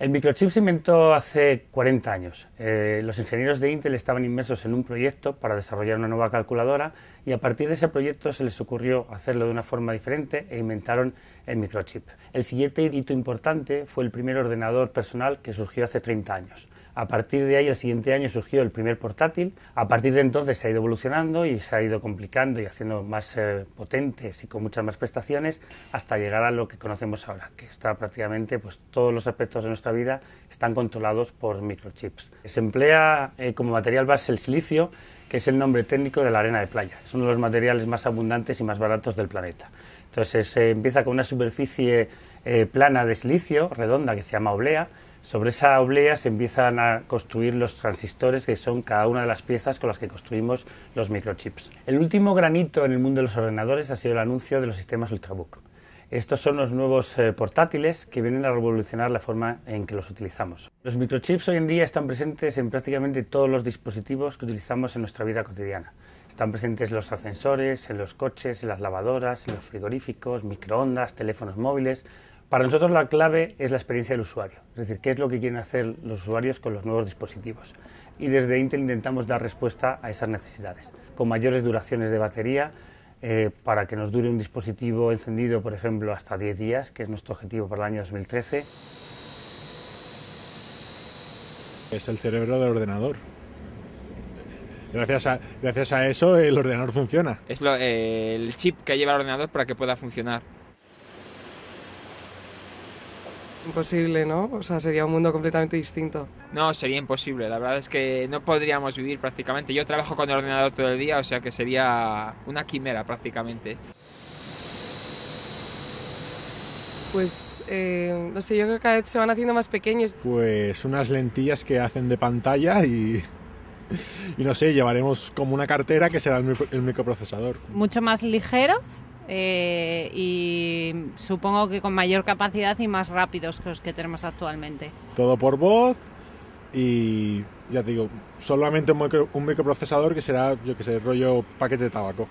El microchip se inventó hace 40 años. Eh, los ingenieros de Intel estaban inmersos en un proyecto para desarrollar una nueva calculadora y a partir de ese proyecto se les ocurrió hacerlo de una forma diferente e inventaron el microchip. El siguiente hito importante fue el primer ordenador personal que surgió hace 30 años. A partir de ahí, el siguiente año surgió el primer portátil. A partir de entonces se ha ido evolucionando y se ha ido complicando y haciendo más eh, potentes y con muchas más prestaciones hasta llegar a lo que conocemos ahora, que está prácticamente pues, todos los aspectos de nuestra vida están controlados por microchips. Se emplea eh, como material base el silicio, que es el nombre técnico de la arena de playa. Es uno de los materiales más abundantes y más baratos del planeta. Entonces se empieza con una superficie eh, plana de silicio, redonda, que se llama oblea sobre esa oblea se empiezan a construir los transistores, que son cada una de las piezas con las que construimos los microchips. El último granito en el mundo de los ordenadores ha sido el anuncio de los sistemas Ultrabook. Estos son los nuevos eh, portátiles que vienen a revolucionar la forma en que los utilizamos. Los microchips hoy en día están presentes en prácticamente todos los dispositivos que utilizamos en nuestra vida cotidiana. Están presentes en los ascensores, en los coches, en las lavadoras, en los frigoríficos, microondas, teléfonos móviles, para nosotros la clave es la experiencia del usuario, es decir, qué es lo que quieren hacer los usuarios con los nuevos dispositivos. Y desde Intel intentamos dar respuesta a esas necesidades, con mayores duraciones de batería, eh, para que nos dure un dispositivo encendido, por ejemplo, hasta 10 días, que es nuestro objetivo para el año 2013. Es el cerebro del ordenador. Gracias a, gracias a eso el ordenador funciona. Es eh, el chip que lleva el ordenador para que pueda funcionar. Imposible, ¿no? O sea, sería un mundo completamente distinto. No, sería imposible. La verdad es que no podríamos vivir prácticamente. Yo trabajo con el ordenador todo el día, o sea que sería una quimera prácticamente. Pues eh, no sé, yo creo que cada vez se van haciendo más pequeños. Pues unas lentillas que hacen de pantalla y y no sé, llevaremos como una cartera que será el, microprocesador. Mucho más ligeros eh, y supongo que con mayor capacidad y más rápidos que los que tenemos actualmente. Todo por voz y ya digo, solamente un, un microprocesador que será, yo que sé, rollo paquete de tabaco.